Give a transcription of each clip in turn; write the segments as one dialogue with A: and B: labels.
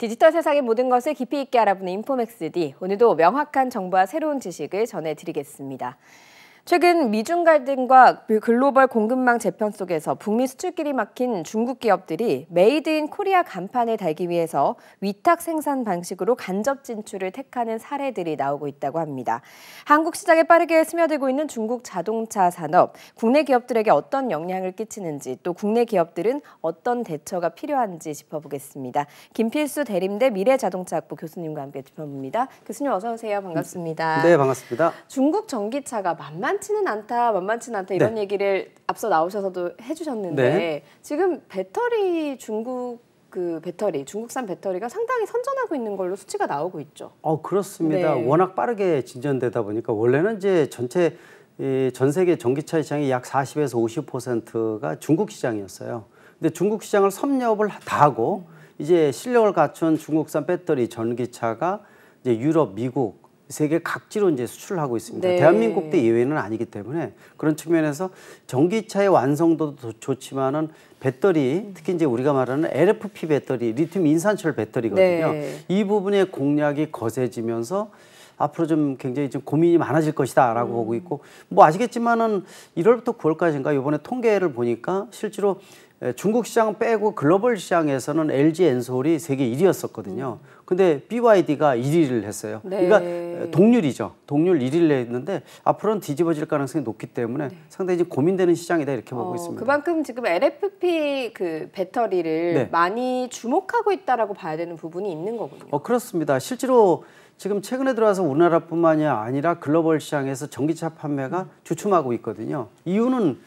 A: 디지털 세상의 모든 것을 깊이 있게 알아보는 인포맥스 D. 오늘도 명확한 정보와 새로운 지식을 전해드리겠습니다. 최근 미중 갈등과 그 글로벌 공급망 재편 속에서 북미 수출길이 막힌 중국 기업들이 메이드 인 코리아 간판을 달기 위해서 위탁 생산 방식으로 간접 진출을 택하는 사례들이 나오고 있다고 합니다. 한국 시장에 빠르게 스며들고 있는 중국 자동차 산업, 국내 기업들에게 어떤 영향을 끼치는지 또 국내 기업들은 어떤 대처가 필요한지 짚어보겠습니다. 김필수 대림대 미래자동차학부 교수님과 함께 짚어봅니다. 교수님 어서 오세요. 반갑습니다. 네, 반갑습니다. 중국 전기차가 만만 만만치는 않다, 만만치는 않다 이런 네. 얘기를 앞서 나오셔서도 해주셨는데 네. 지금 배터리 중국 그 배터리 중국산 배터리가 상당히 선전하고 있는 걸로 수치가 나오고 있죠.
B: 어 그렇습니다. 네. 워낙 빠르게 진전되다 보니까 원래는 이제 전체 전 세계 전기차 시장의 약 40에서 50%가 중국 시장이었어요. 근데 중국 시장을 섭렵을 다 하고 이제 실력을 갖춘 중국산 배터리 전기차가 이제 유럽, 미국 세계 각지로 이제 수출하고 있습니다. 네. 대한민국 때 예외는 아니기 때문에 그런 측면에서 전기차의 완성도도 좋지만은 배터리 특히 이제 우리가 말하는 LFP 배터리, 리튬 인산철 배터리거든요. 네. 이 부분의 공략이 거세지면서 앞으로 좀 굉장히 좀 고민이 많아질 것이다라고 음. 보고 있고 뭐 아시겠지만은 1월부터 9월까지인가 이번에 통계를 보니까 실제로 중국 시장 빼고 글로벌 시장에서는 LG 엔솔이 세계 1위였었거든요. 음. 근데 BYD가 1위를 했어요. 네. 그러니까 동률이죠. 동률 1위를 했는데 앞으로는 뒤집어질 가능성이 높기 때문에 네. 상당히 고민되는 시장이다 이렇게 보고 어, 있습니다.
A: 그만큼 지금 LFP 그 배터리를 네. 많이 주목하고 있다라고 봐야 되는 부분이 있는 거군요.
B: 어, 그렇습니다. 실제로 지금 최근에 들어와서 우리나라뿐만이 아니라 글로벌 시장에서 전기차 판매가 음. 주춤하고 있거든요. 이유는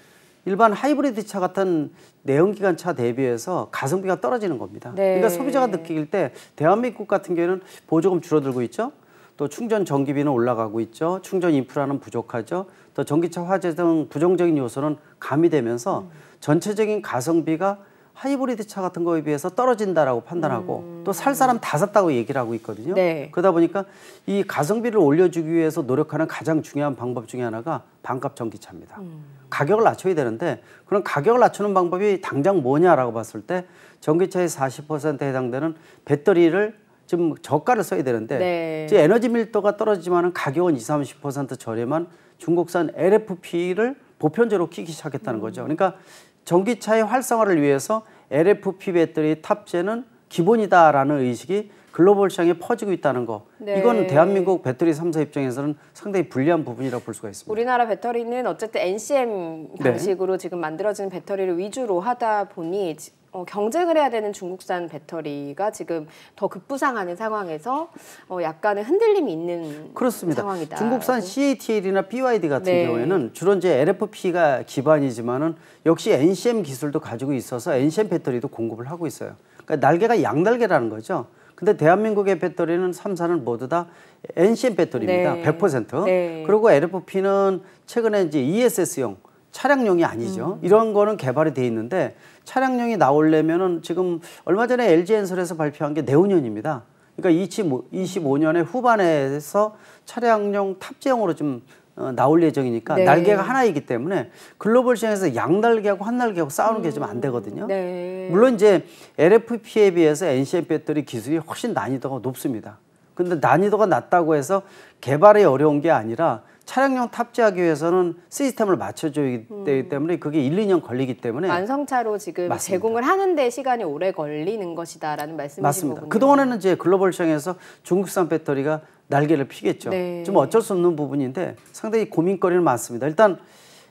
B: 일반 하이브리드 차 같은 내연기관 차 대비해서 가성비가 떨어지는 겁니다. 네. 그러니까 소비자가 느낄 때 대한민국 같은 경우에는 보조금 줄어들고 있죠. 또 충전 전기비는 올라가고 있죠. 충전 인프라는 부족하죠. 또 전기차 화재 등 부정적인 요소는 가미되면서 음. 전체적인 가성비가 하이브리드 차 같은 거에 비해서 떨어진다라고 판단하고 음. 또살 사람 다 샀다고 얘기를 하고 있거든요. 네. 그러다 보니까 이 가성비를 올려주기 위해서 노력하는 가장 중요한 방법 중에 하나가 반값 전기차입니다. 음. 가격을 낮춰야 되는데 그런 가격을 낮추는 방법이 당장 뭐냐라고 봤을 때 전기차의 40%에 해당되는 배터리를 지금 저가를 써야 되는데 네. 이제 에너지 밀도가 떨어지지만 가격은 20, 30% 저렴한 중국산 LFP를 보편적으로 키기 시작했다는 거죠. 음. 그러니까 전기차의 활성화를 위해서 LFP 배터리 탑재는 기본이다라는 의식이 글로벌 시장에 퍼지고 있다는 거 네. 이건 대한민국 배터리 삼사 입장에서는 상당히 불리한 부분이라고 볼 수가 있습니다.
A: 우리나라 배터리는 어쨌든 NCM 네. 방식으로 네. 지금 만들어진 배터리를 위주로 하다 보니 어, 경쟁을 해야 되는 중국산 배터리가 지금 더 급부상하는 상황에서 어, 약간의 흔들림이 있는
B: 그렇습니다. 상황이다. 중국산 네. CATL이나 BYD 같은 네. 경우에는 주로 이제 LFP가 기반이지만은 역시 NCM 기술도 가지고 있어서 NCM 배터리도 공급을 하고 있어요. 그러니까 날개가 양날개라는 거죠. 근데 대한민국의 배터리는 3사는 모두 다 NCM 배터리입니다. 네. 100%. 네. 그리고 LFP는 최근에 이제 ESS용 차량용이 아니죠. 음. 이런 거는 개발이 돼 있는데 차량용이 나오려면은 지금 얼마 전에 LG엔솔에서 발표한 게 내후년입니다. 그러니까 25, 25년의 후반에서 차량용 탑재형으로 좀 어, 나올 예정이니까 네. 날개가 하나이기 때문에 글로벌 시장에서 양날개하고 한날개하고 싸우는 음. 게좀 안 되거든요. 네. 물론 이제 LFP에 비해서 NCM 배터리 기술이 훨씬 난이도가 높습니다. 근데 난이도가 낮다고 해서 개발이 어려운 게 아니라 차량용 탑재하기 위해서는 시스템을 맞춰줘야 음. 되기 때문에 그게 1, 2년 걸리기 때문에
A: 완성차로 지금 맞습니다. 제공을 하는데 시간이 오래 걸리는 것이다라는 말씀이신 맞습니다.
B: 그동안에는 이제 글로벌 시장에서 중국산 배터리가 날개를 피겠죠. 네. 좀 어쩔 수 없는 부분인데 상당히 고민거리는 많습니다. 일단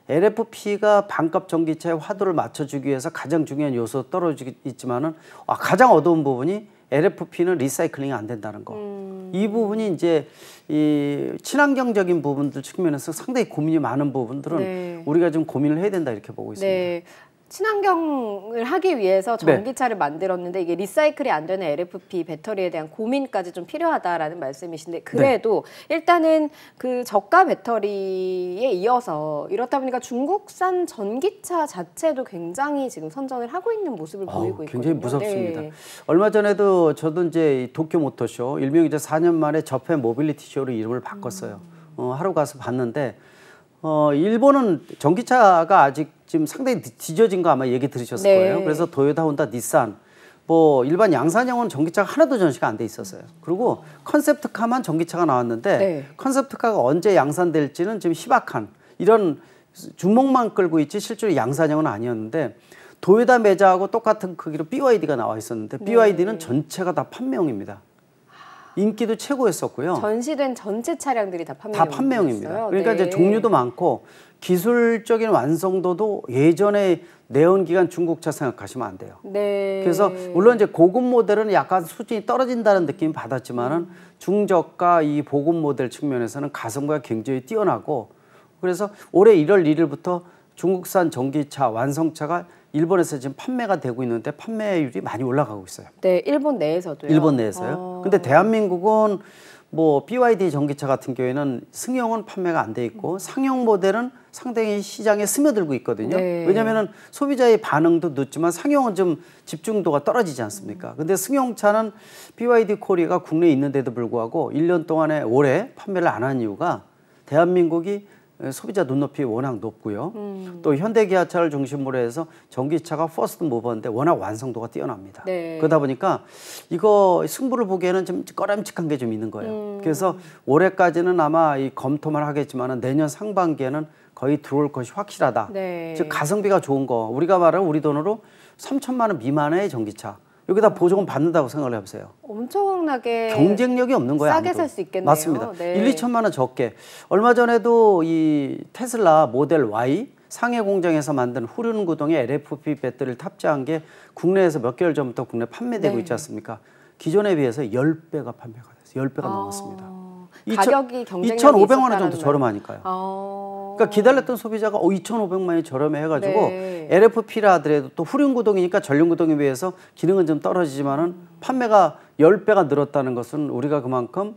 B: LFP가 반값 전기차의 화두를 맞춰주기 위해서 가장 중요한 요소 떨어지지만은 아, 가장 어두운 부분이 LFP는 리사이클링이 안 된다는 거. 음. 이 부분이 이제 이 친환경적인 부분들 측면에서 상당히 고민이 많은 부분들은 네. 우리가 좀 고민을 해야 된다 이렇게 보고 있습니다.
A: 네. 친환경을 하기 위해서 네. 전기차를 네. 만들었는데 이게 리사이클이 안 되는 LFP 배터리에 대한 고민까지 좀 필요하다라는 말씀이신데 그래도 네. 일단은 그 저가 배터리에 이어서 이렇다 보니까 중국산 전기차 자체도 굉장히 지금 선전을 하고 있는 모습을 어, 보이고 있거든요. 굉장히 무섭습니다. 네.
B: 얼마 전에도 저도 이제 도쿄 모터쇼 일명 이제 4년 만에 저페 모빌리티 쇼로 이름을 바꿨어요. 음. 어, 하루 가서 봤는데 어, 일본은 전기차가 아직 지금 상당히 뒤져진 거 아마 얘기 들으셨을 네. 거예요. 그래서 도요타, 혼다, 닛산 뭐 일반 양산형은 전기차가 하나도 전시가 안 돼 있었어요. 그리고 컨셉트카만 전기차가 나왔는데 네. 컨셉트카가 언제 양산될지는 지금 희박한 이런 주목만 끌고 있지 실제로 양산형은 아니었는데 도요타 매자하고 똑같은 크기로 BYD가 나와 있었는데 BYD는 네. 전체가 다 판명입니다. 인기도 최고였었고요.
A: 전시된 전체 차량들이 다 판매용. 다 판매용입니다. 네. 그러니까 네. 이제 종류도
B: 많고 기술적인 완성도도 예전에 내연기관 중국차 생각하시면 안 돼요.
A: 네. 그래서
B: 물론 이제 고급 모델은 약간 수준이 떨어진다는 느낌 받았지만은 중저가 이 보급 모델 측면에서는 가성비가 굉장히 뛰어나고 그래서 올해 1월 1일부터 중국산 전기차 완성차가 일본에서 지금 판매가 되고 있는데 판매율이 많이 올라가고 있어요.
A: 네, 일본 내에서도요. 일본 내에서요. 아... 근데
B: 대한민국은 뭐 BYD 전기차 같은 경우에는 승용은 판매가 안 돼 있고 상용 모델은 상당히 시장에 스며들고 있거든요. 네. 왜냐하면 소비자의 반응도 늦지만 상용은 좀 집중도가 떨어지지 않습니까? 음. 근데 승용차는 BYD 코리아가 국내에 있는데도 불구하고 1년 동안에 올해 판매를 안 한 이유가 대한민국이 예, 소비자 눈높이 워낙 높고요. 음. 또 현대기아차를 중심으로 해서 전기차가 퍼스트 모버인데 워낙 완성도가 뛰어납니다. 네. 그러다 보니까 이거 승부를 보기에는 좀 꺼람칙한 게 좀 있는 거예요. 음. 그래서 올해까지는 아마 이 검토만 하겠지만 내년 상반기에는 거의 들어올 것이 확실하다. 네. 즉 가성비가 좋은 거 우리가 말하는 우리 돈으로 3천만 원 미만의 전기차. 여기다 보조금 받는다고 생각을 해보세요.
A: 엄청나게
B: 경쟁력이 없는 거야. 싸게 살 수 있겠네요. 맞습니다. 네. 1, 2천만 원 적게. 얼마 전에도 이 테슬라 모델 Y 상해 공장에서 만든 후륜 구동의 LFP 배터리를 탑재한 게 국내에서 몇 개월 전부터 국내 판매되고 네. 있지 않습니까? 기존에 비해서 10배가 판매가 됐어요. 10배가 아... 넘었습니다. 가격이 2,500만 원 정도 저렴하니까요. 아... 그러니까 기다렸던 소비자가 어, 2,500만 이 저렴해 가지고 네. LFP라 하더라도 또 후륜구동이니까 전륜구동에 비해서 기능은 좀 떨어지지만은 판매가 10배가 늘었다는 것은 우리가 그만큼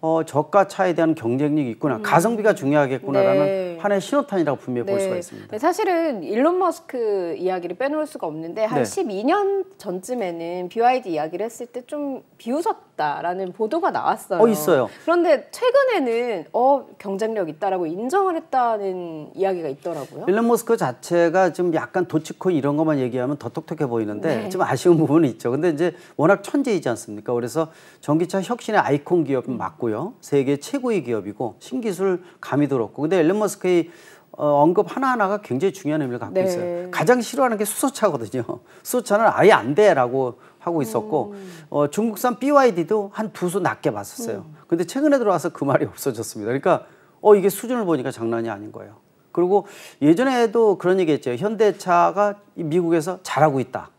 B: 어, 저가 차에 대한 경쟁력이 있구나. 음. 가성비가 중요하겠구나라는 네. 하의 신호탄이라고 분명히 네. 볼 수가 있습니다.
A: 네, 사실은 일론 머스크 이야기를 빼놓을 수가 없는데 한 12년 전쯤에는 BYD 이야기를 했을 때 좀 비웃었 있다라는 보도가 나왔어요. 어, 있어요. 그런데 최근에는 어 경쟁력 있다라고 인정을 했다는 이야기가 있더라고요. 일론
B: 머스크 자체가 좀 약간 도치코 이런 것만 얘기하면 더 똑똑해 보이는데 네. 좀 아쉬운 부분이 있죠. 근데 이제 워낙 천재이지 않습니까? 그래서 전기차 혁신의 아이콘 기업은 맞고요. 세계 최고의 기업이고 신기술 감이 들었고 근데 일론 머스크의 어, 언급 하나하나가 굉장히 중요한 의미를 갖고 네. 있어요. 가장 싫어하는 게 수소차거든요. 수소차는 아예 안 돼라고 하고 있었고 음. 어, 중국산 BYD도 한 두 수 낮게 봤었어요. 음. 근데 최근에 들어와서 그 말이 없어졌습니다. 그러니까 어 이게 수준을 보니까 장난이 아닌 거예요. 그리고 예전에도 그런 얘기 했죠. 현대차가 미국에서 잘하고 있다.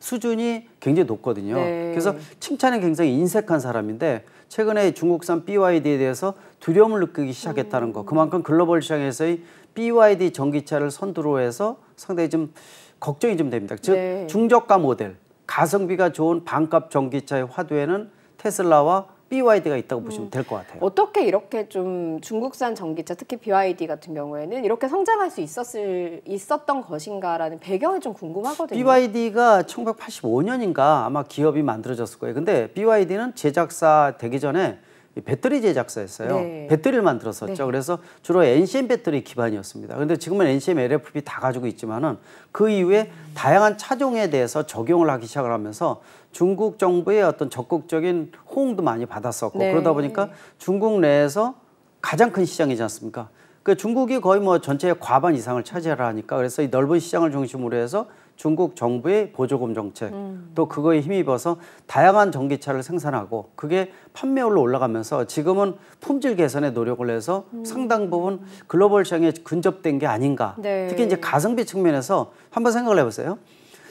B: 수준이 굉장히 높거든요. 네. 그래서 칭찬에 굉장히 인색한 사람인데 최근에 중국산 BYD에 대해서 두려움을 느끼기 시작했다는 거. 음. 그만큼 글로벌 시장에서의 BYD 전기차를 선두로 해서 상당히 좀 걱정이 좀 됩니다. 즉 네. 중저가 모델, 가성비가 좋은 반값 전기차의 화두에는 테슬라와 BYD가 있다고 보시면 음. 될것 같아요.
A: 어떻게 이렇게 좀 중국산 전기차 특히 BYD 같은 경우에는 이렇게 성장할 수 있었을 있었던 것인가라는 배경이 좀 궁금하거든요.
B: BYD가 1985년인가 아마 기업이 만들어졌을 거예요. 근데 BYD는 제작사 되기 전에 배터리 제작사였어요. 네. 배터리를 만들었었죠. 네. 그래서 주로 NCM 배터리 기반이었습니다. 그런데 지금은 NCM LFP 다 가지고 있지만은 그 이후에 다양한 차종에 대해서 적용을 하기 시작을 하면서 중국 정부의 어떤 적극적인 호응도 많이 받았었고 네. 그러다 보니까 중국 내에서 가장 큰 시장이지 않습니까? 그 중국이 거의 뭐 전체의 과반 이상을 차지하라 하니까 그래서 이 넓은 시장을 중심으로 해서 중국 정부의 보조금 정책 음. 또 그거에 힘입어서 다양한 전기차를 생산하고 그게 판매율로 올라가면서 지금은 품질 개선에 노력을 해서 음. 상당 부분 글로벌 시장에 근접된 게 아닌가. 네. 특히 이제 가성비 측면에서 한번 생각을 해보세요.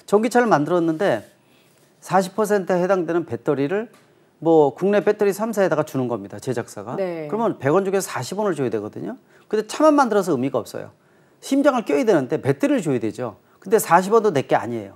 B: 전기차를 만들었는데 40%에 해당되는 배터리를 뭐 국내 배터리 3사에다가 주는 겁니다. 제작사가. 네. 그러면 100원 중에서 40원을 줘야 되거든요. 근데 차만 만들어서 의미가 없어요. 심장을 껴야 되는데 배터리를 줘야 되죠. 근데 40원도 내게 아니에요.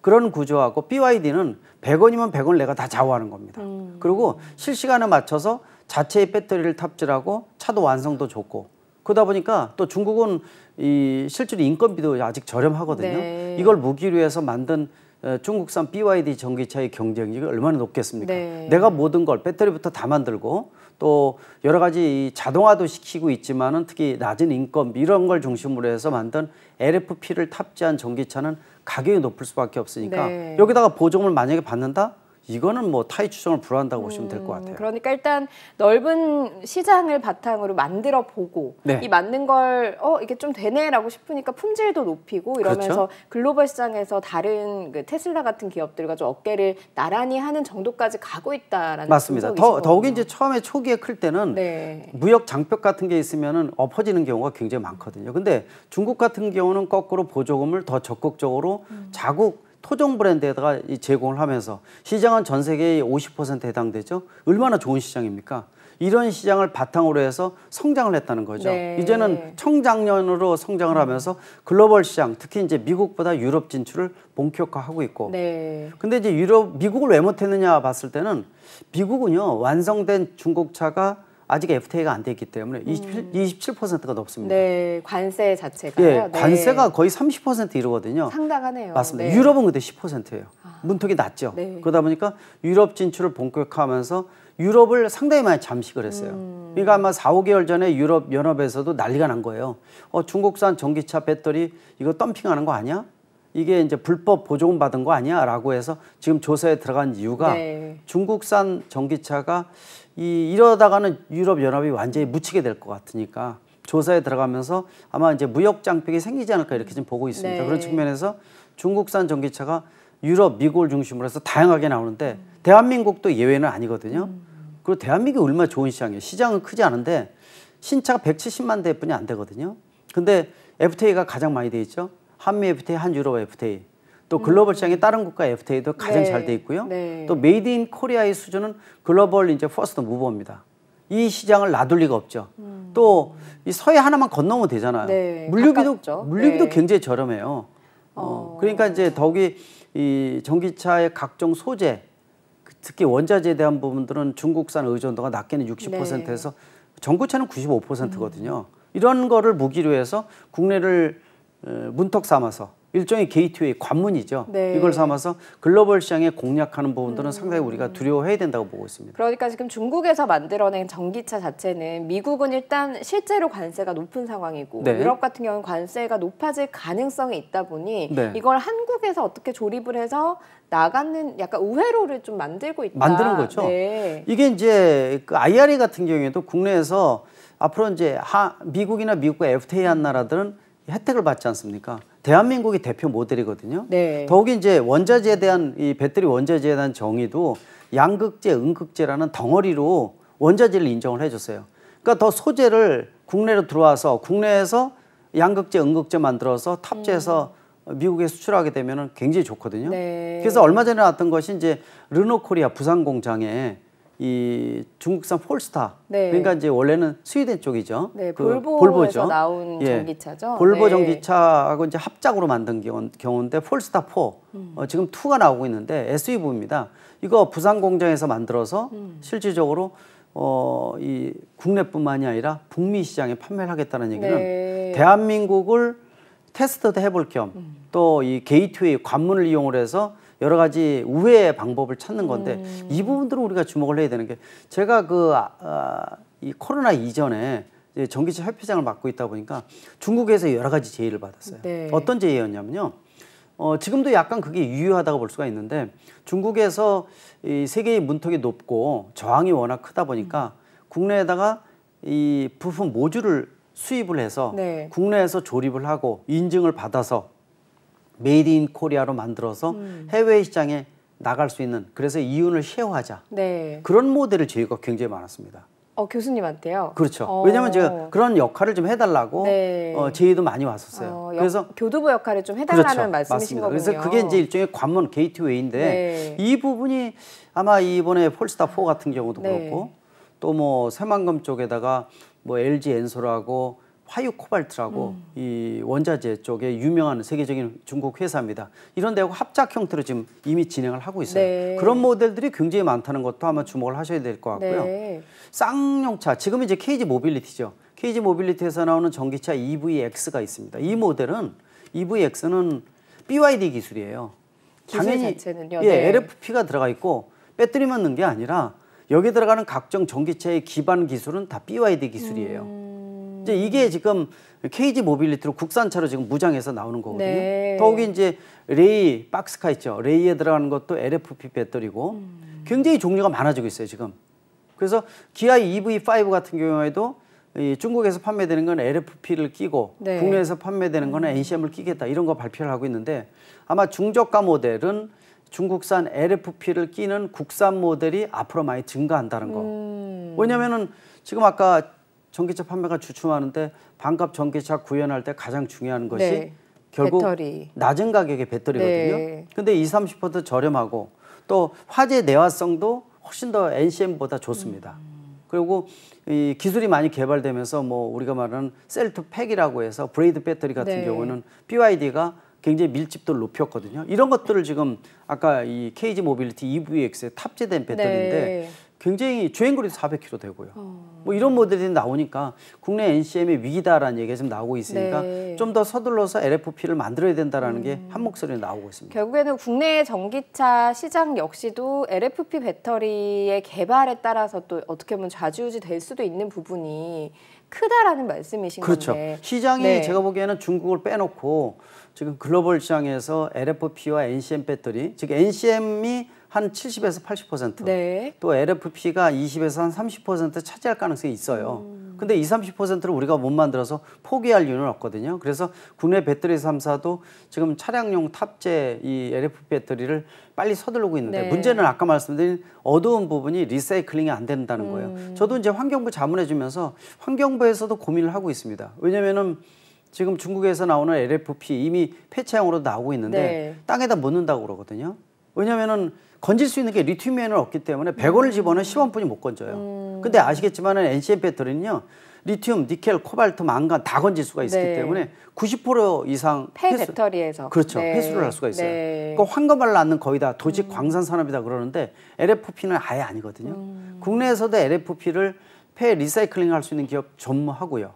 B: 그런 구조하고 BYD는 100원이면 100원 내가 다 좌우하는 겁니다. 음. 그리고 실시간에 맞춰서 자체의 배터리를 탑재하고 차도 완성도 좋고 그러다 보니까 또 중국은 이 실제로 인건비도 아직 저렴하거든요. 네. 이걸 무기로 해서 만든 어, 중국산 BYD 전기차의 경쟁력이 얼마나 높겠습니까? 네. 내가 모든 걸 배터리부터 다 만들고 또 여러 가지 자동화도 시키고 있지만은 특히 낮은 인건비 이런 걸 중심으로 해서 만든 LFP를 탑재한 전기차는 가격이 높을 수밖에 없으니까 네. 여기다가 보조금을 만약에 받는다 이거는 뭐 타이 추정을 불허한다고 보시면 될것 음, 같아요.
A: 그러니까 일단 넓은 시장을 바탕으로 만들어 보고 네. 이 맞는 걸 어 이게 좀 되네라고 싶으니까 품질도 높이고 이러면서 그렇죠? 글로벌 시장에서 다른 그 테슬라 같은 기업들과 좀 어깨를 나란히 하는 정도까지 가고 있다라는 맞습니다. 더, 더욱이
B: 이제 처음에 초기에 클 때는 네. 무역 장벽 같은 게 있으면은 엎어지는 경우가 굉장히 많거든요. 근데 중국 같은 경우는 거꾸로 보조금을 더 적극적으로 음. 자국 토종 브랜드에다가 제공을 하면서 시장은 전 세계의 50%에 해당되죠. 얼마나 좋은 시장입니까? 이런 시장을 바탕으로 해서 성장을 했다는 거죠. 네. 이제는 청장년으로 성장을 하면서 글로벌 시장, 특히 이제 미국보다 유럽 진출을 본격화하고 있고. 네. 근데 이제 유럽 미국을 왜 못했느냐 봤을 때는 미국은요 완성된 중국차가 아직 FTA가 안돼 있기 때문에 음. 27, 27%가 높습니다
A: 네, 관세 자체가 예, 네. 관세가
B: 거의 30% 이르거든요.
A: 상당하네요. 맞습니다. 네. 유럽은
B: 근데 10%예요. 아. 문턱이 낮죠. 네. 그러다 보니까 유럽 진출을 본격화하면서 유럽을 상당히 많이 잠식을 했어요. 음. 그러니까 아마 4, 5개월 전에 유럽 연합에서도 난리가 난 거예요. 어, 중국산 전기차 배터리 이거 덤핑하는 거 아니야? 이게 이제 불법 보조금 받은 거 아니야? 라고 해서 지금 조사에 들어간 이유가 네. 중국산 전기차가 이 이러다가는 유럽 연합이 완전히 묻히게 될 것 같으니까 조사에 들어가면서 아마 이제 무역 장벽이 생기지 않을까 이렇게 지금 보고 있습니다. 네. 그런 측면에서 중국산 전기차가 유럽, 미국을 중심으로 해서 다양하게 나오는데 음. 대한민국도 예외는 아니거든요. 음. 그리고 대한민국이 얼마나 좋은 시장이에요. 시장은 크지 않은데 신차가 170만 대뿐이 안 되거든요. 근데 FTA가 가장 많이 돼 있죠. 한미 FTA, 한 유럽 FTA. 또 글로벌 시장에 음. 다른 국가 FTA도 가장 네. 잘돼 있고요. 네. 또 메이드 인 코리아의 수준은 글로벌 이제 퍼스트 무버입니다. 이 시장을 놔둘 리가 없죠. 음. 또이 서해 하나만 건너면 되잖아요. 네, 물류비도 가깝죠. 물류비도 네. 굉장히 저렴해요. 어. 어. 그러니까 이제 더욱이 이 전기차의 각종 소재, 그 특히 원자재에 대한 부분들은 중국산 의존도가 낮게는 60%에서 네. 전구차는 95%거든요. 음. 이런 거를 무기로 해서 국내를 어, 문턱 삼아서 일종의 게이트웨이 관문이죠. 네. 이걸 삼아서 글로벌 시장에 공략하는 부분들은 음. 상당히 우리가 두려워해야 된다고 보고 있습니다.
A: 그러니까 지금 중국에서 만들어낸 전기차 자체는 미국은 일단 실제로 관세가 높은 상황이고 네. 유럽 같은 경우는 관세가 높아질 가능성이 있다 보니 네. 이걸 한국에서 어떻게 조립을 해서 나가는 약간 우회로를 좀 만들고 있다. 만드는 거죠. 네. 이게
B: 이제 그 IRA 같은 경우에도 국내에서 앞으로 이제 하, 미국이나 미국과 FTA 한 나라들은 혜택을 받지 않습니까? 대한민국이 대표 모델이거든요. 네. 더욱이 이제 원자재에 대한 이 배터리 원자재에 대한 정의도 양극재, 음극재라는 덩어리로 원자재를 인정을 해줬어요. 그러니까 더 소재를 국내로 들어와서 국내에서 양극재, 음극재 만들어서 탑재해서 음. 미국에 수출하게 되면 굉장히 좋거든요. 네. 그래서 얼마 전에 나왔던 것이 이제 르노코리아 부산 공장에 이 중국산 폴스타. 네. 그러니까 이제 원래는 스웨덴 쪽이죠. 네, 그 볼보에서 볼보죠. 나온 예. 전기차죠. 예, 볼보 네. 전기차하고 이제 합작으로 만든 경우, 인데 폴스타 4. 음. 어, 지금 2가 나오고 있는데 SUV입니다. 이거 부산 공장에서 만들어서 음. 실질적으로 어, 이 국내뿐만이 아니라 북미 시장에 판매를 하겠다는 얘기는 네. 대한민국을 테스트도 해볼 겸 또이 음. 게이트웨이 관문을 이용을 해서 여러 가지 우회 방법을 찾는 건데 음. 이 부분들을 우리가 주목을 해야 되는 게 제가 그이 아, 아 코로나 이전에 이제 전기차 협회장을 맡고 있다 보니까 중국에서 여러 가지 제의를 받았어요. 네. 어떤 제의였냐면요. 어, 지금도 약간 그게 유효하다고 볼 수가 있는데 중국에서 이 세계의 문턱이 높고 저항이 워낙 크다 보니까 음. 국내에다가 이 부품 모듈을 수입을 해서 네. 국내에서 조립을 하고 인증을 받아서 메이드 인 코리아로 만들어서 음. 해외 시장에 나갈 수 있는 그래서 이윤을 쉐어하자 네. 그런 모델을 저희가 굉장히 많았습니다.
A: 어, 교수님한테요?
B: 그렇죠. 어. 왜냐하면 제가 그런 역할을 좀 해달라고
A: 네. 어,
B: 제의도 많이 왔었어요. 어, 역, 그래서
A: 교두보 역할을 좀 해달라는 그렇죠. 말씀이신 맞습니다. 거군요. 그래서 그게 이제
B: 일종의 관문 게이트웨이인데 네. 이 부분이 아마 이번에 폴스타 4 같은 경우도 네. 그렇고 또뭐 새만금 쪽에다가 뭐 LG 엔솔하고 화유 코발트라고 음. 이 원자재 쪽에 유명한 세계적인 중국 회사입니다. 이런 데하고 합작 형태로 지금 이미 진행을 하고 있어요. 네. 그런 모델들이 굉장히 많다는 것도 아마 주목을 하셔야 될 것 같고요. 네. 쌍용차, 지금 이제 케이지 모빌리티죠. 케이지 모빌리티에서 나오는 전기차 EVX가 있습니다. 이 모델은 EVX는 BYD 기술이에요.
A: 기술 당연히 자체는요. 예, 네.
B: LFP가 들어가 있고 배터리만 넣는 게 아니라 여기 들어가는 각종 전기차의 기반 기술은 다 BYD 기술이에요. 음. 이제 음. 이게 지금 KG 모빌리티로 국산차로 지금 무장해서 나오는 거거든요. 네. 더욱이 이제 레이 박스카 있죠. 레이에 들어가는 것도 LFP 배터리고 음. 굉장히 종류가 많아지고 있어요 지금. 그래서 기아 EV5 같은 경우에도 이 중국에서 판매되는 건 LFP를 끼고 네. 국내에서 판매되는 거 NCM을 음. 끼겠다 이런 거 발표를 하고 있는데 아마 중저가 모델은 중국산 LFP를 끼는 국산 모델이 앞으로 많이 증가한다는 거.
A: 음.
B: 왜냐면은 지금 아까 전기차 판매가 주춤하는데 반값 전기차 구현할 때 가장 중요한 것이 네. 결국 배터리. 낮은 가격의 배터리거든요. 네. 근데 20, 30% 저렴하고 또 화재 내화성도 훨씬 더 NCM보다 좋습니다. 음. 그리고 이 기술이 많이 개발되면서 뭐 우리가 말하는 셀트 팩이라고 해서 브레이드 배터리 같은 네. 경우는 BYD가 굉장히 밀집도를 높였거든요. 이런 것들을 지금 아까 이 KG 모빌리티 EVX에 탑재된 배터리인데 네. 굉장히 주행거리도 400km 되고요. 어... 뭐 이런 모델이 나오니까 국내 NCM의 위기다라는 얘기가 지금 나오고 있으니까 네. 좀더 서둘러서 LFP를 만들어야 된다는 음... 게한 목소리로 나오고 있습니다.
A: 결국에는 국내 전기차 시장 역시도 LFP 배터리의 개발에 따라서 또 어떻게 보면 좌지우지 될 수도 있는 부분이 크다라는 말씀이신 그렇죠. 건데. 시장이 네. 제가
B: 보기에는 중국을 빼놓고 지금 글로벌 시장에서 LFP와 NCM 배터리, 즉 NCM이 한 70에서 80%, 네. 또 LFP가 20에서 한 30% 차지할 가능성이 있어요. 음. 근데 20, 30%를 우리가 못 만들어서 포기할 이유는 없거든요. 그래서 국내 배터리 3사도 지금 차량용 탑재 이 LFP 배터리를 빨리 서두르고 있는데 네. 문제는 아까 말씀드린 어두운 부분이 리사이클링이 안 된다는 거예요. 음. 저도 이제 환경부 자문해 주면서 환경부에서도 고민을 하고 있습니다. 왜냐면은 지금 중국에서 나오는 LFP 이미 폐차형으로 나오고 있는데 네. 땅에다 묻는다고 그러거든요. 왜냐면은 건질 수 있는 게 리튬이온은 없기 때문에 100원을 집어넣으면 10원뿐이 못 건져요. 음. 근데 아시겠지만 NCM 배터리는요. 리튬, 니켈, 코발트, 망간 다 건질 수가 있기 네. 때문에 90% 이상 폐회
A: 배터리에서 그렇죠 네. 회수를 할 수가 있어요. 네. 그러니까
B: 황금알 낳는 거의 다도직 음. 광산 산업이다 그러는데 LFP는 아예 아니거든요. 음. 국내에서도 LFP를 폐 리사이클링 할 수 있는 기업 전무하고요.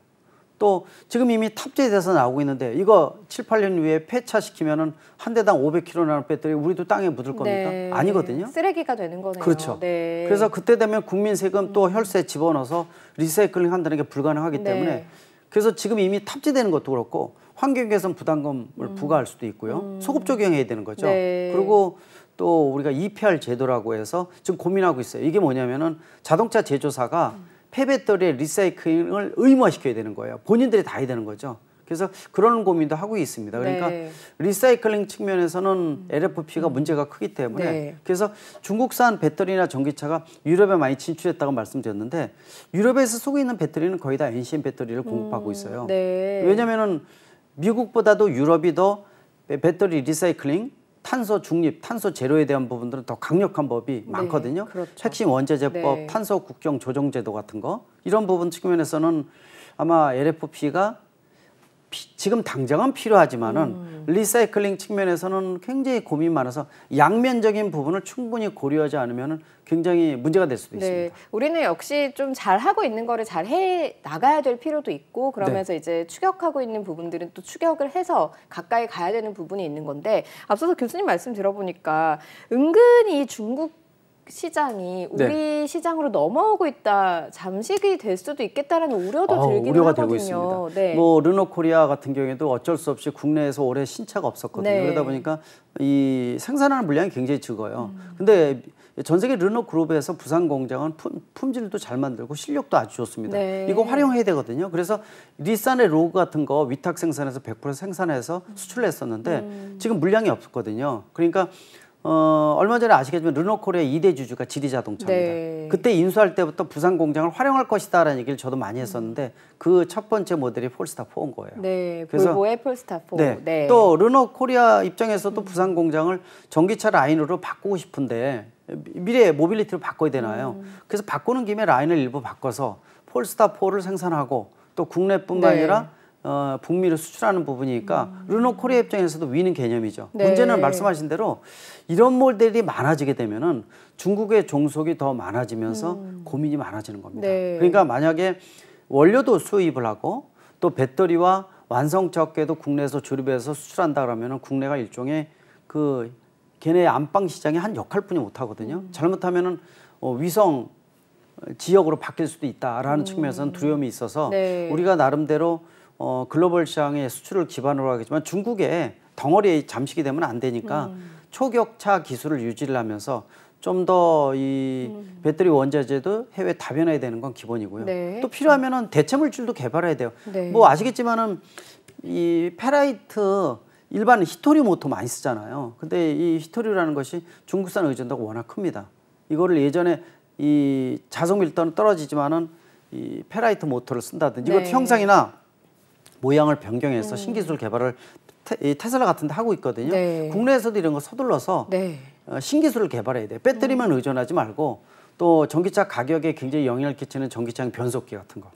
B: 또 지금 이미 탑재돼서 나오고 있는데 이거 7, 8년 후에 폐차시키면은 한 대당 500kg라는 배터리 우리도 땅에 묻을 겁니까? 네. 아니거든요.
A: 쓰레기가 되는 거네요. 그렇죠. 네. 그래서
B: 그때 되면 국민 세금 또 음. 혈세 집어넣어서 리사이클링 한다는 게 불가능하기 네. 때문에 그래서 지금 이미 탑재되는 것도 그렇고 환경개선 부담금을 음. 부과할 수도 있고요. 음. 소급 적용해야 되는 거죠. 네. 그리고 또 우리가 EPR 제도라고 해서 지금 고민하고 있어요. 이게 뭐냐면은 자동차 제조사가 음. 폐배터리의 리사이클링을 의무화시켜야 되는 거예요. 본인들이 다 해야 되는 거죠. 그래서 그런 고민도 하고 있습니다. 그러니까 네. 리사이클링 측면에서는 음. LFP가 음. 문제가 크기 때문에 네. 그래서 중국산 배터리나 전기차가 유럽에 많이 진출했다고 말씀드렸는데 유럽에서 쓰고 있는 배터리는 거의 다 NCM 배터리를 공급하고 음. 있어요. 음.
A: 네. 왜냐면
B: 미국보다도 유럽이 더 배터리 리사이클링 탄소 중립, 탄소 제로에 대한 부분들은 더 강력한 법이 네, 많거든요. 그렇죠. 핵심 원자재법, 네. 탄소 국경 조정제도 같은 거 이런 부분 측면에서는 아마 LFP가 피, 지금 당장은 필요하지만은 음. 리사이클링 측면에서는 굉장히 고민 많아서 양면적인 부분을 충분히 고려하지 않으면 굉장히 문제가 될 수도 네. 있습니다.
A: 우리는 역시 좀 잘하고 있는 거를 잘 해 나가야 될 필요도 있고 그러면서 네. 이제 추격하고 있는 부분들은 또 추격을 해서 가까이 가야 되는 부분이 있는 건데 앞서서 교수님 말씀 들어보니까 은근히 중국 시장이 우리 네. 시장으로 넘어오고 있다 잠식이 될 수도 있겠다라는 우려도 아, 들기는 우려가 하거든요. 되고 있습니다. 네. 뭐
B: 르노코리아 같은 경우에도 어쩔 수 없이 국내에서 올해 신차가 없었거든요. 네. 그러다 보니까 이 생산하는 물량이 굉장히 적어요. 음. 근데 전 세계 르노 그룹에서 부산 공장은 품, 질도잘 만들고 실력도 아주 좋습니다. 네. 이거 활용해야 되거든요. 그래서 리산의 로그 같은 거 위탁 생산해서 100% 생산해서 수출했었는데 음. 지금 물량이 없거든요. 었 그러니까 어, 얼마 전에 아시겠지만 르노코리아 2대 주주가 지리자동차입니다. 네. 그때 인수할 때부터 부산 공장을 활용할 것이다라는 얘기를 저도 많이 했었는데 음. 그 그첫 번째 모델이 폴스타 4인 거예요.
A: 네, 그래서 볼보의 폴스타 4. 네. 네. 또
B: 르노코리아 입장에서도 음. 부산 공장을 전기차 라인으로 바꾸고 싶은데 미래의 모빌리티로 바꿔야 되나요? 음. 그래서 바꾸는 김에 라인을 일부 바꿔서 폴스타 4를 생산하고 또 국내뿐만 네. 아니라 어, 북미를 수출하는 부분이니까 음. 르노코리아 입장에서도 위는 개념이죠. 네. 문제는 말씀하신 대로 이런 몰들이 많아지게 되면은 중국의 종속이 더 많아지면서 음. 고민이 많아지는 겁니다. 네. 그러니까 만약에 원료도 수입을 하고 또 배터리와 완성 적게도 국내에서 조립해서 수출한다 그러면은 국내가 일종의 그 걔네 안방 시장의 한 역할뿐이 못 하거든요. 음. 잘못하면은 어, 위성 지역으로 바뀔 수도 있다라는 음. 측면에서는 두려움이 있어서 네. 우리가 나름대로 어, 글로벌 시장의 수출을 기반으로 하겠지만 중국에 덩어리에 잠식이 되면 안 되니까 음. 초격차 기술을 유지를 하면서 좀 더이 음. 배터리 원자재도 해외 다변화해야 되는 건 기본이고요. 네. 또 필요하면은 대체 물질도 개발해야 돼요. 네. 뭐 아시겠지만은 이 페라이트 일반 히토리 모터 많이 쓰잖아요. 근데 이 히토리라는 것이 중국산 의존도가 워낙 큽니다. 이거를 예전에 이 자석 밀도는 떨어지지만은 이 페라이트 모터를 쓴다든지 네. 이것도 형상이나 모양을 변경해서 음. 신기술 개발을 테, 이테 슬라 같은 데 하고 있거든요. 네. 국내에서도 이런 거 서둘러서 네. 어, 신기술을 개발해야 돼요. 배터리만 음. 의존하지 말고 또 전기차 가격에 굉장히 영향을 끼치는 전기차 변속기 같은 거.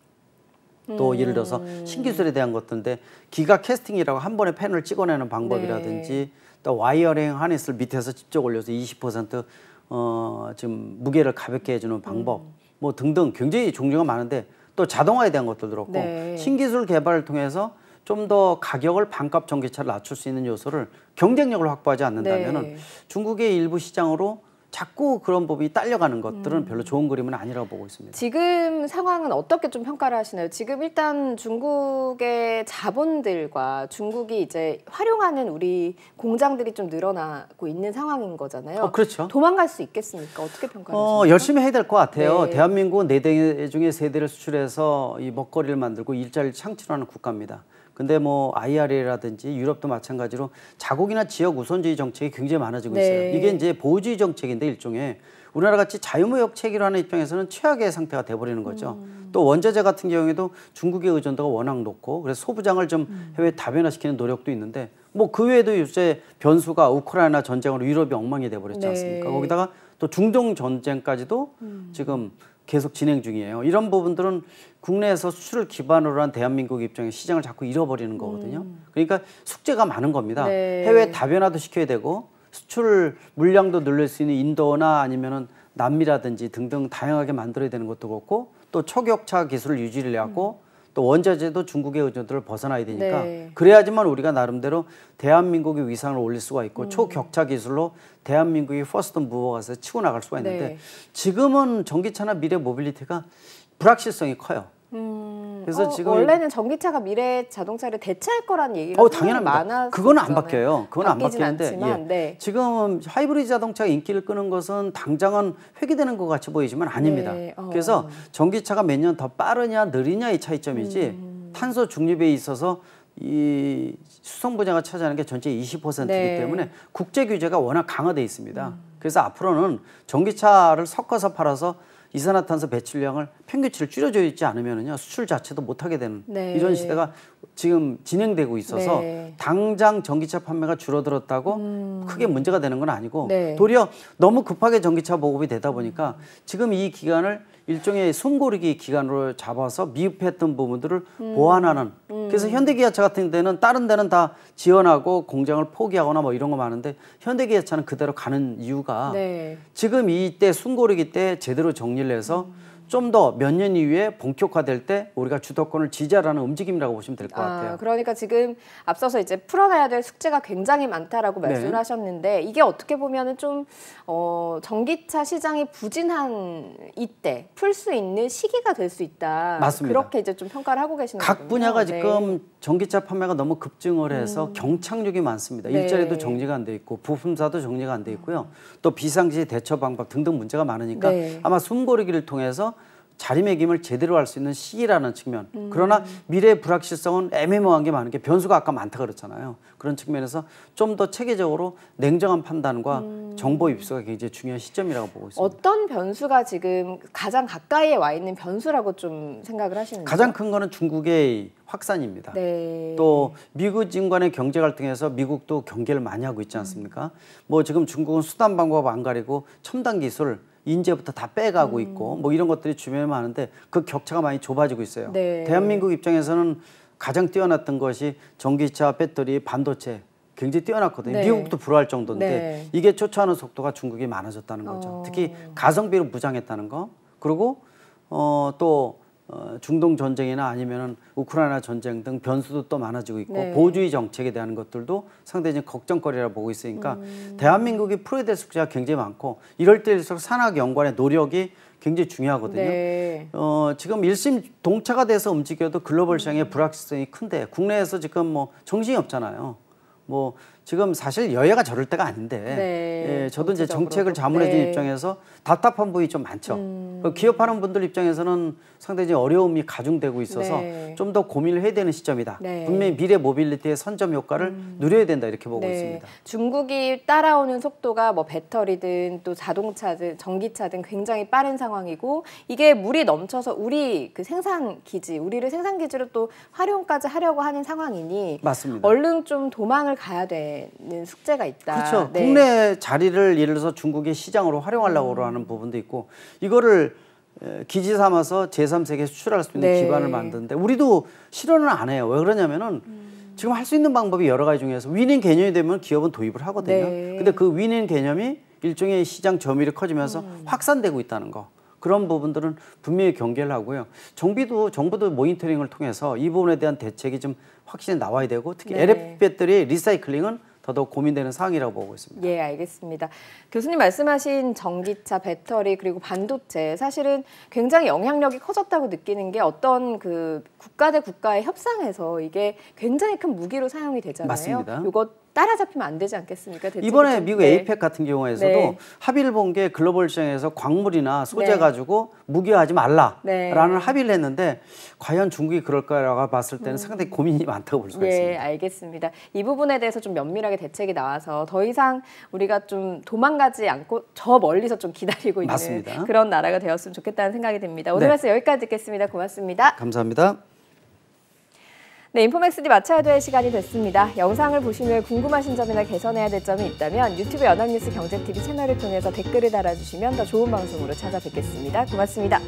B: 또 음. 예를 들어서 신기술에 대한 것들인데 기가 캐스팅이라고 한 번에 펜을 찍어내는 방법이라든지 네. 또 와이어링 하네스를 밑에서 직접 올려서 20% 어, 지금 무게를 가볍게 해주는 방법 음. 뭐 등등 굉장히 종류가 많은데 또 자동화에 대한 것도 들었고 네. 신기술 개발을 통해서 좀 더 가격을 반값 전기차를 낮출 수 있는 요소를 경쟁력을 확보하지 않는다면 네. 중국의 일부 시장으로 자꾸 그런 법이 딸려가는 것들은 음. 별로 좋은 그림은 아니라고 보고 있습니다.
A: 지금 상황은 어떻게 좀 평가를 하시나요? 지금 일단 중국의 자본들과 중국이 이제 활용하는 우리 공장들이 좀 늘어나고 있는 상황인 거잖아요. 어, 그렇죠. 도망갈 수 있겠습니까? 어떻게 평가하십니까? 어, 열심히
B: 해야 될 것 같아요. 네. 대한민국 네대 중에 세대를 수출해서 이 먹거리를 만들고 일자리를 창출하는 국가입니다. 근데 뭐 IRA라든지 유럽도 마찬가지로 자국이나 지역 우선주의 정책이 굉장히 많아지고 네. 있어요. 이게 이제 보호주의 정책인데 일종의 우리나라 같이 자유무역 체계로 하는 입장에서는 최악의 상태가 돼버리는 거죠. 음. 또 원자재 같은 경우에도 중국의 의존도가 워낙 높고 그래서 소부장을 좀 음. 해외 다변화시키는 노력도 있는데 뭐 그 외에도 요새 변수가 우크라이나 전쟁으로 유럽이 엉망이 돼버렸지 네. 않습니까? 거기다가 또 중동 전쟁까지도 음. 지금 계속 진행 중이에요. 이런 부분들은 국내에서 수출을 기반으로 한 대한민국 입장에 시장을 자꾸 잃어버리는 거거든요. 음. 그러니까 숙제가 많은 겁니다. 네. 해외 다변화도 시켜야 되고 수출 물량도 늘릴 수 있는 인도나 아니면은 남미라든지 등등 다양하게 만들어야 되는 것도 그렇고 또 초격차 기술을 유지를 하고 음. 또 원자재도 중국의 의존도를 벗어나야 되니까 네. 그래야지만 우리가 나름대로 대한민국의 위상을 올릴 수가 있고 음. 초격차 기술로 대한민국이 퍼스트 무버가서 치고 나갈 수가 있는데 네. 지금은 전기차나 미래 모빌리티가 불확실성이 커요.
A: 음. 그래서 어, 지금 원래는 전기차가 미래 자동차를 대체할 거라는 얘기가 어, 당연합니다. 많아 그건 안
B: 바뀌어요. 그건 안 바뀌는데 예. 않지만, 예. 네. 지금 하이브리드 자동차가 인기를 끄는 것은 당장은 회귀되는 것 같이 보이지만 아닙니다. 네. 어. 그래서 전기차가 몇 년 더 빠르냐 느리냐의 차이점이지 음. 탄소 중립에 있어서 이 수송 분야가 차지하는 게 전체 20%이기 네. 때문에 국제 규제가 워낙 강화돼 있습니다. 음. 그래서 앞으로는 전기차를 섞어서 팔아서 이산화탄소 배출량을 팽개치를 줄여져 있지 않으면요 수출 자체도 못하게 되는 네. 이런 시대가 지금 진행되고 있어서 네. 당장 전기차 판매가 줄어들었다고 음. 크게 문제가 되는 건 아니고 네. 도리어 너무 급하게 전기차 보급이 되다 보니까 음. 지금 이 기간을 일종의 숨고르기 기간으로 잡아서 미흡했던 부분들을 음. 보완하는 음. 그래서 현대기아차 같은 데는 다른 데는 다 지원하고 공장을 포기하거나 뭐 이런 거 많은데 현대기아차는 그대로 가는 이유가 네. 지금 이 때 숨고르기 때 제대로 정리를 해서 음. 좀더몇년 이후에 본격화될 때 우리가 주도권을 지지하라는 움직임이라고 보시면 될것 아, 같아요.
A: 그러니까 지금 앞서서 이제 풀어가야될 숙제가 굉장히 많다라고 네. 말씀을 네. 하셨는데 이게 어떻게 보면은 좀 어, 전기차 시장이 부진한 이때 풀 수 있는 시기가 될 수 있다. 맞습니다. 그렇게 이제 좀 평가를 하고 계시는 각 거군요. 분야가 네. 지금
B: 전기차 판매가 너무 급증을 해서 음. 경착륙이 많습니다. 네. 일자리도 정리가 안 돼 있고 부품사도 정리가 안 돼 있고요. 또 비상시 대처 방법 등등 문제가 많으니까 네. 아마 숨고르기를 통해서 자리매김을 제대로 할 수 있는 시기라는 측면. 음. 그러나 미래의 불확실성은 애매모호한 게 많은 게 변수가 아까 많다 그랬잖아요. 그런 측면에서 좀 더 체계적으로 냉정한 판단과 음. 정보 입수가 굉장히 중요한 시점이라고 보고 있습니다.
A: 어떤 변수가 지금 가장 가까이에 와 있는 변수라고 좀 생각을 하시는가요?
B: 가장 큰 거는 중국의 확산입니다.
A: 네.
B: 또 미국인 간의 경제 갈등에서 미국도 경계를 많이 하고 있지 않습니까? 음. 뭐 지금 중국은 수단 방법 안 가리고 첨단 기술 인재부터 다 빼가고 음. 있고 뭐 이런 것들이 주변에 많은데 그 격차가 많이 좁아지고 있어요. 네. 대한민국 입장에서는 가장 뛰어났던 것이 전기차, 배터리, 반도체 굉장히 뛰어났거든요. 네. 미국도 불허할 정도인데 네. 이게 쫓아오는 속도가 중국이 많아졌다는 거죠. 어... 특히 가성비로 무장했다는 거. 그리고 어, 또 어, 중동 전쟁이나 아니면은 우크라이나 전쟁 등 변수도 또 많아지고 있고 네. 보호주의 정책에 대한 것들도 상대적인 걱정거리라 고 보고 있으니까 음. 대한민국이 프로야될 숙제가 굉장히 많고 이럴 때일수록 산학 연관의 노력이 굉장히 중요하거든요.
A: 네.
B: 어, 지금 일심 동차가 돼서 움직여도 글로벌 시장의 불확실성이 큰데 국내에서 지금 뭐 정신이 없잖아요. 뭐 지금 사실 여야가 저럴 때가 아닌데 네, 예, 저도 이제 정책을 자문해 준 네. 입장에서 답답한 부분이 좀 많죠. 음. 그 기업하는 분들 입장에서는 상당히 어려움이 가중되고 있어서 네. 좀더 고민을 해야 되는 시점이다. 네. 분명히 미래 모빌리티의 선점 효과를 음. 누려야 된다 이렇게 보고 네. 있습니다.
A: 중국이 따라오는 속도가 뭐 배터리든 또 자동차든 전기차든 굉장히 빠른 상황이고 이게 물이 넘쳐서 우리 그 생산 기지, 우리를 생산 기지로 또 활용까지 하려고 하는 상황이니 맞습니다. 얼른 좀 도망을 가야 돼. 되는 숙제가 있다. 그렇죠. 네.
B: 국내 자리를 예를 들어서 중국의 시장으로 활용하려고 음. 하는 부분도 있고 이거를 기지 삼아서 제3세계에 수출할 수 있는 네. 기반을 만드는데 우리도 실현을 안 해요. 왜 그러냐면은 음. 지금 할 수 있는 방법이 여러 가지 중에서 위닝 개념이 되면 기업은 도입을 하거든요. 네. 근데 그 위닝 개념이 일종의 시장 점유율이 커지면서 음. 확산되고 있다는 거. 그런 부분들은 분명히 경계를 하고요. 정비도 정부도 모니터링을 통해서 이 부분에 대한 대책이 좀 확실히 나와야 되고 특히 네. LF 배터리 리사이클링은 더더욱 고민되는 사항이라고 보고 있습니다.
A: 예, 알겠습니다. 교수님 말씀하신 전기차, 배터리 그리고 반도체 사실은 굉장히 영향력이 커졌다고 느끼는 게 어떤 그 국가 대 국가의 협상에서 이게 굉장히 큰 무기로 사용이 되잖아요. 맞습니다. 이것 따라잡히면 안 되지 않겠습니까? 이번에 미국 네. 에이펙
B: 같은 경우에서도 네. 합의를 본 게 글로벌 시장에서 광물이나 소재 네. 가지고 무기화하지 말라라는 네. 합의를 했는데 과연 중국이 그럴까라고 봤을 때는 음. 상당히 고민이 많다고 볼 수가 네, 있습니다. 네,
A: 알겠습니다. 이 부분에 대해서 좀 면밀하게 대책이 나와서 더 이상 우리가 좀 도망가지 않고 저 멀리서 좀 기다리고 있는 맞습니다. 그런 나라가 되었으면 좋겠다는 생각이 듭니다. 오늘 말씀 여기까지 듣겠습니다. 고맙습니다.
B: 감사합니다.
A: 네, 인포맥스디 마쳐야 될 시간이 됐습니다. 영상을 보신 후에 궁금하신 점이나 개선해야 될 점이 있다면 유튜브 연합뉴스 경제TV 채널을 통해서 댓글을 달아주시면 더 좋은 방송으로 찾아뵙겠습니다. 고맙습니다.